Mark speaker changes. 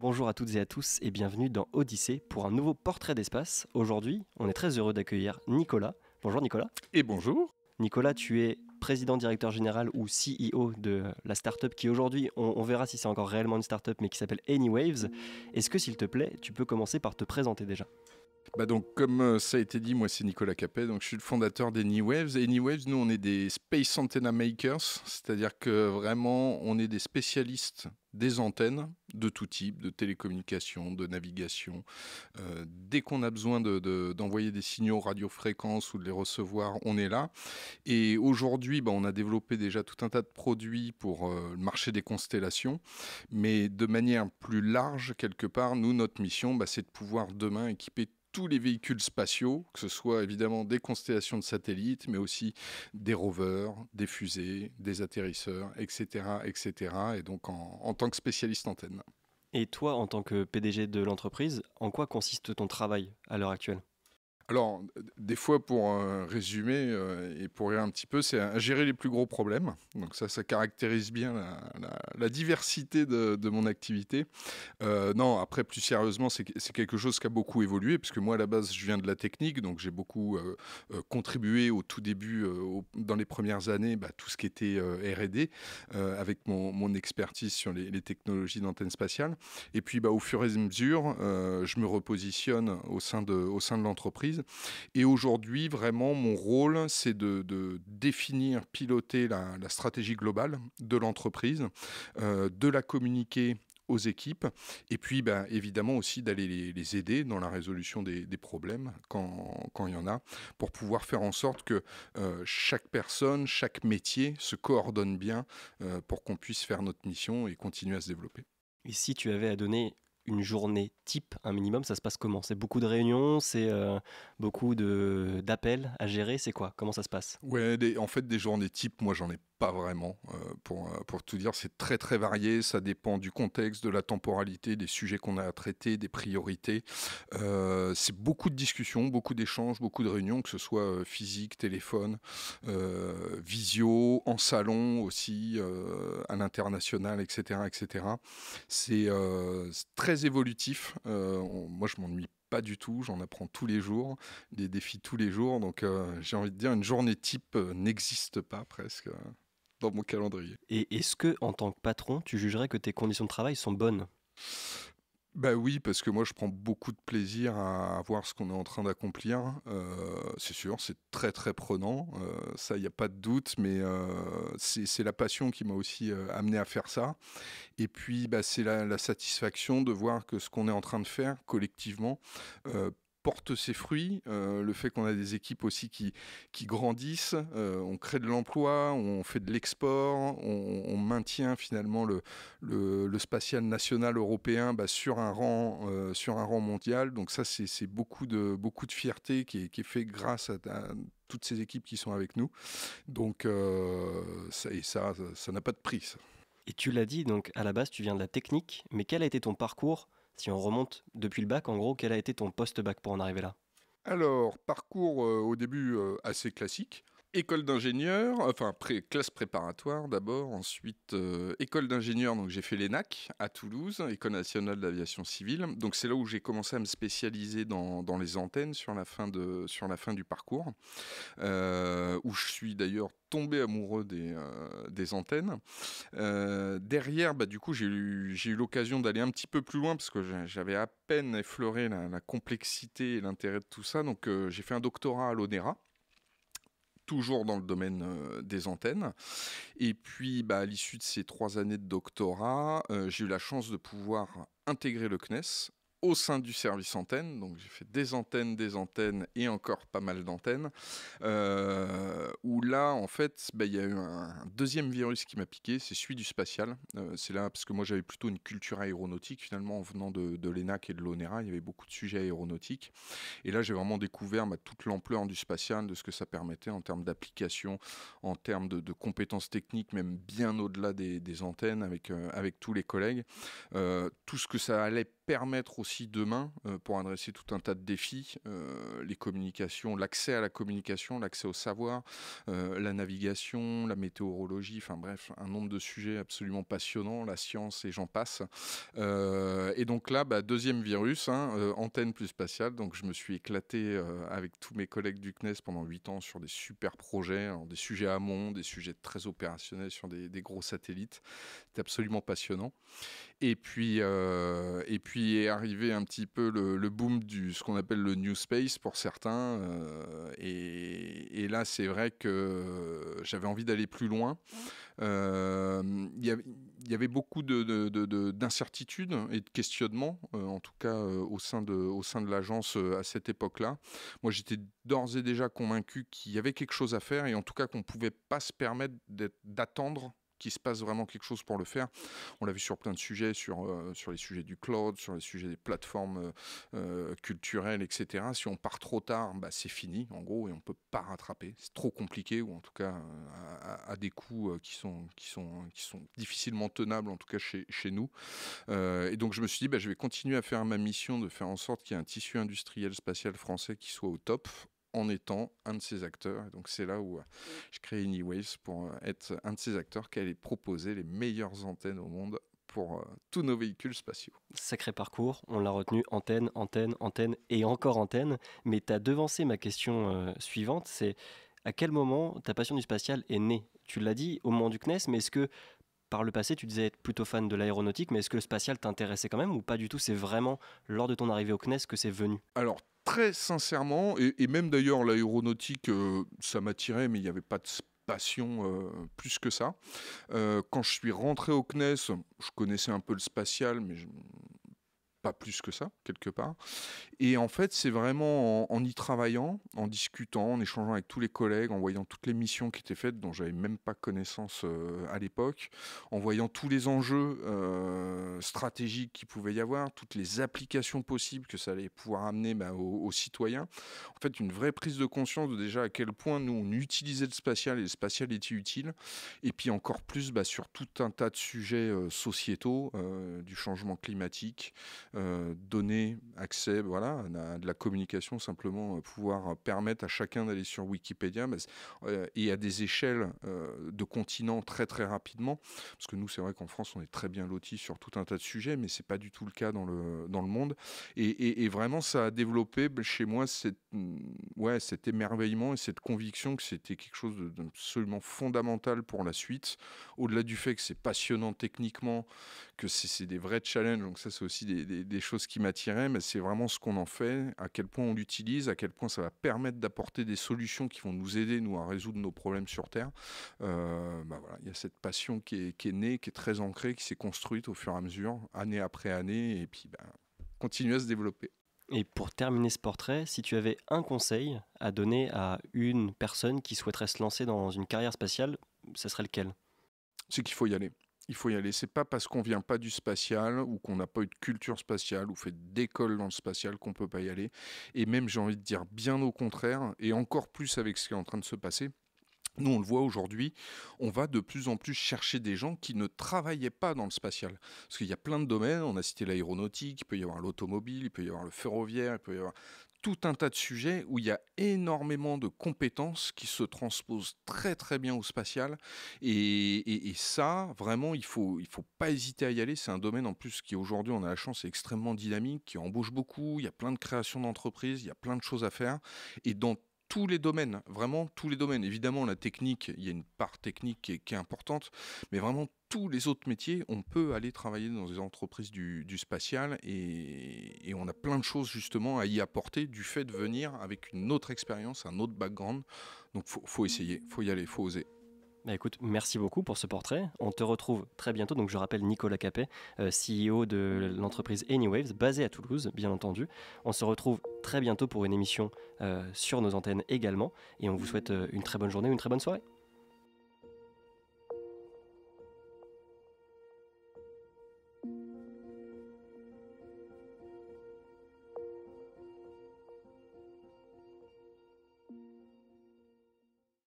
Speaker 1: Bonjour à toutes et à tous et bienvenue dans Odyssée pour un nouveau portrait d'espace. Aujourd'hui, on est très heureux d'accueillir Nicolas. Bonjour Nicolas. Et bonjour. Nicolas, tu es président directeur général ou CEO de la startup qui aujourd'hui, on, verra si c'est encore réellement une startup, mais qui s'appelle Anywaves. Est-ce que s'il te plaît, tu peux commencer par te présenter déjà bah donc, comme euh, ça a été
Speaker 2: dit, moi c'est Nicolas Capet, donc je suis le fondateur des New Waves. Et New Waves, nous on est des Space Antenna Makers, c'est-à-dire que vraiment on est des spécialistes des antennes de tout type, de télécommunications, de navigation. Euh, dès qu'on a besoin d'envoyer des signaux radiofréquences ou de les recevoir, on est là. Et aujourd'hui, bah, on a développé déjà tout un tas de produits pour euh, le marché des constellations. Mais de manière plus large, quelque part, nous, notre mission, bah, c'est de pouvoir demain équiper tous les véhicules spatiaux, que ce soit évidemment des constellations de satellites, mais aussi des rovers, des fusées,
Speaker 1: des atterrisseurs, etc. etc. et donc en, en tant que spécialiste antenne. Et toi, en tant que PDG de l'entreprise, en quoi consiste ton travail à l'heure actuelle alors, des fois, pour euh, résumer euh, et pour rire un petit peu, c'est à gérer les plus gros problèmes.
Speaker 2: Donc ça, ça caractérise bien la, diversité de, mon activité. Euh, non, après, plus sérieusement, c'est quelque chose qui a beaucoup évolué, puisque moi, à la base, je viens de la technique, donc j'ai beaucoup contribué au tout début, dans les premières années, bah, tout ce qui était R&D, avec mon, expertise sur les, technologies d'antenne spatiale. Et puis, bah, au fur et à mesure, je me repositionne au sein de l'entreprise et aujourd'hui, vraiment, mon rôle, c'est de, définir, piloter la, stratégie globale de l'entreprise, euh, de la communiquer aux équipes, et puis ben, évidemment aussi d'aller les, aider dans la résolution des, problèmes quand, il y en a, pour pouvoir faire en sorte que euh, chaque personne, chaque métier se coordonne
Speaker 1: bien euh, pour qu'on puisse faire notre mission et continuer à se développer. Et si tu avais à donner une journée type, un minimum, ça se passe comment C'est beaucoup de réunions, c'est euh, beaucoup beaucoup d'appels à gérer, c'est quoi Comment ça se passe Ouais, en fait, des journées types, moi j'en ai
Speaker 2: pas vraiment. Euh, pour, euh, pour tout dire, c'est très très varié, ça dépend du contexte, de la temporalité, des sujets qu'on a à traiter, des priorités. c'est beaucoup de discussions, beaucoup d'échanges, beaucoup de réunions, que ce soit physique, téléphone, visio, en salon aussi, à l'international, etc. etc. C'est très évolutif. Euh, moi, je m'ennuie pas du tout, j'en apprends tous les jours, des défis
Speaker 1: tous les jours. Donc euh, j'ai envie de dire, une journée type euh, n'existe pas presque dans mon calendrier. Et est-ce que, en tant que patron, tu jugerais que tes conditions de travail sont bonnes bah oui, parce que moi je prends beaucoup de plaisir à, voir ce qu'on est en train d'accomplir. Hein.
Speaker 2: Euh, c'est sûr, c'est très très prenant, euh, ça il n'y a pas de doute, mais euh, c'est la passion qui m'a aussi amené à faire ça. Et puis bah, c'est la, satisfaction de voir que ce qu'on est en train de faire collectivement porte ses fruits. Euh, le fait qu'on a des équipes aussi qui, qui grandissent, euh, on crée de l'emploi, on fait de l'export, on, maintient finalement le, le, spatial national européen bah, sur, un rang, euh, sur un rang mondial. Donc ça, c'est beaucoup de, beaucoup de fierté qui est, qui
Speaker 1: fait grâce à, toutes ces équipes qui sont avec nous. Donc ça et ça, ça n'a pas de prix. Et tu l'as dit, donc à la base, tu viens de la technique, mais quel a été ton parcours si on remonte depuis le bac, en gros, quel a été ton post-bac pour en arriver là
Speaker 2: Alors, parcours euh, au début euh, assez classique école d'ingénieur, enfin classe préparatoire d'abord, ensuite euh, école d'ingénieur, donc j'ai fait l'ENAC à Toulouse, École nationale d'aviation civile. Donc c'est là où j'ai commencé à me spécialiser dans, les antennes sur la fin, du parcours, euh, où je suis d'ailleurs tombé amoureux des, euh, antennes. derrière, bah, du coup, j'ai eu, l'occasion d'aller un petit peu plus loin parce que j'avais à peine effleuré la, la complexité et l'intérêt de tout ça. Donc j'ai fait un doctorat à l'ONERA toujours dans le domaine euh, des antennes. Et puis, bah, à l'issue de ces trois années de doctorat, euh, j'ai eu la chance de pouvoir intégrer le CNES au sein du service antenne, donc j'ai fait des antennes, des antennes et encore pas mal d'antennes, euh, où là en fait bah, il y a eu un, deuxième virus qui m'a piqué, c'est celui du spatial. Euh, c'est là parce que moi j'avais plutôt une culture aéronautique finalement en venant de, de l'ENAC et de l'ONERA, il y avait beaucoup de sujets aéronautiques. Et là j'ai vraiment découvert bah, toute l'ampleur du spatial, de ce que ça permettait en termes d'application, en termes de, compétences techniques, même bien au-delà des, antennes avec, euh, avec tous les collègues, tout ce que ça allait permettre aussi demain, euh, pour adresser tout un tas de défis, euh, les communications, l'accès à la communication, l'accès au savoir, euh, la navigation, la météorologie, enfin bref, un nombre de sujets absolument passionnants, la science et j'en passe. et donc là, bah, deuxième virus, hein, antenne plus spatiale, donc je me suis éclaté avec tous mes collègues du CNES pendant huit ans sur des super projets, hein, des sujets à amont, des sujets très opérationnels sur des, gros satellites. C'était absolument passionnant. Et puis, et puis est arrivé un petit peu le, boom du ce qu'on appelle le new space pour certains. Euh, et, là, c'est vrai que j'avais envie d'aller plus loin. Euh, il y, avait beaucoup d'incertitudes et de questionnements, euh, en tout cas au sein de, au sein de l'agence à cette époque-là. Moi, j'étais d'ores et déjà convaincu qu'il y avait quelque chose à faire et en tout cas qu'on ne pouvait pas se permettre d'attendre qu'il se passe vraiment quelque chose pour le faire. On l'a vu sur plein de sujets, sur, euh, sur les sujets du cloud, sur les sujets des plateformes euh, euh, culturelles, etc. Si on part trop tard, bah, c'est fini, en gros, et on ne peut pas rattraper. C'est trop compliqué, ou en tout cas à, des coûts qui sont, qui, sont, qui sont difficilement tenables, en tout cas chez, chez nous. et donc je me suis dit, bah, je vais continuer à faire ma mission de faire en sorte qu'il y ait un tissu industriel spatial français qui soit au top en étant un de ces acteurs. donc c'est là où euh, je crée wave pour euh, être un de ces
Speaker 1: acteurs qui allait proposer les meilleures antennes au monde pour euh, tous nos véhicules spatiaux. Sacré parcours, on l'a retenu antenne, antenne, antenne et encore antenne, mais tu as devancé ma question suivante, c'est à quel moment ta passion du spatial est née Tu l'as dit au moment du CNES, mais est-ce que par le passé tu disais être plutôt fan de l'aéronautique, mais est-ce que le spatial t'intéressait quand même ou pas du tout C'est vraiment lors de ton arrivée au CNES que c'est venu Alors
Speaker 2: très sincèrement, et, même d'ailleurs l'aéronautique, euh, ça m'attirait, mais il n'y avait pas de passion euh, plus que ça. Euh, quand je suis rentré au CNES, je connaissais un peu le spatial, mais je pas plus que ça, quelque part. Et en fait, c'est vraiment en, y travaillant, en discutant, en échangeant avec tous les collègues, en voyant toutes les missions qui étaient faites, dont j'avais même pas connaissance euh, à l'époque, en voyant tous les enjeux euh, stratégiques qu'il pouvait y avoir, toutes les applications possibles que ça allait pouvoir amener bah, aux, citoyens. En fait, une vraie prise de conscience de déjà à quel point nous, on utilisait le spatial et le spatial était utile. Et puis encore plus bah, sur tout un tas de sujets euh, sociétaux, du changement climatique, euh, donner accès voilà, à de la communication, simplement euh, pouvoir euh, permettre à chacun d'aller sur Wikipédia et à des échelles de continents très très rapidement. Parce que nous, c'est vrai qu'en France, on est très bien lotis sur tout un tas de sujets, mais c'est pas du tout le cas dans le, dans le monde. Et, vraiment, ça a développé chez moi cette, mm, ouais, cet émerveillement et cette conviction que c'était quelque chose d'absolument fondamental pour la suite. Au-delà du fait que c'est passionnant techniquement, que c'est des vrais challenges, donc ça, c'est aussi des des, choses qui m'attiraient, mais c'est vraiment ce qu'on en fait, à quel point on l'utilise, à quel point ça va permettre d'apporter des solutions qui vont nous aider, nous, à résoudre nos problèmes sur Terre. Euh, bah voilà, il y a cette passion qui est, qui née, qui est très ancrée, qui s'est construite au fur et à mesure, année après année, et puis
Speaker 1: bah, continue à se développer. Et pour terminer ce portrait, si tu avais un conseil à donner à une personne qui souhaiterait se lancer dans une carrière spatiale, ce serait lequel C'est qu'il faut y aller il faut y aller. C'est pas parce qu'on vient pas du spatial ou qu'on n'a pas eu de culture
Speaker 2: spatiale ou fait d'école dans le spatial qu'on peut pas y aller. Et même, j'ai envie de dire bien au contraire, et encore plus avec ce qui est en train de se passer. Nous, on le voit aujourd'hui, on va de plus en plus chercher des gens qui ne travaillaient pas dans le spatial. Parce qu'il y a plein de domaines, on a cité l'aéronautique, il peut y avoir l'automobile, il peut y avoir le ferroviaire, il peut y avoir tout un tas de sujets où il y a énormément de compétences qui se transposent très très bien au spatial. Et, ça, vraiment, il faut, il faut pas hésiter à y aller. C'est un domaine en plus qui aujourd'hui, on a la chance, est extrêmement dynamique, qui embauche beaucoup, il y a plein de créations d'entreprises, il y a plein de choses à faire. Et dans tous les domaines, vraiment tous les domaines. Évidemment, la technique, il y a une part technique qui est, importante, mais vraiment tous les autres métiers, on peut aller travailler dans des entreprises du, spatial et, on a plein de choses justement à y apporter du fait de venir avec une autre expérience,
Speaker 1: un autre background. Donc faut, faut essayer, faut y aller, faut oser. Bah, écoute, merci beaucoup pour ce portrait. On te retrouve très bientôt. Donc, je rappelle Nicolas Capet, euh, CEO de l'entreprise Anywaves, basée à Toulouse, bien entendu. On se retrouve très bientôt pour une émission euh, sur nos antennes également. Et on vous souhaite euh, une très bonne journée, une très bonne soirée.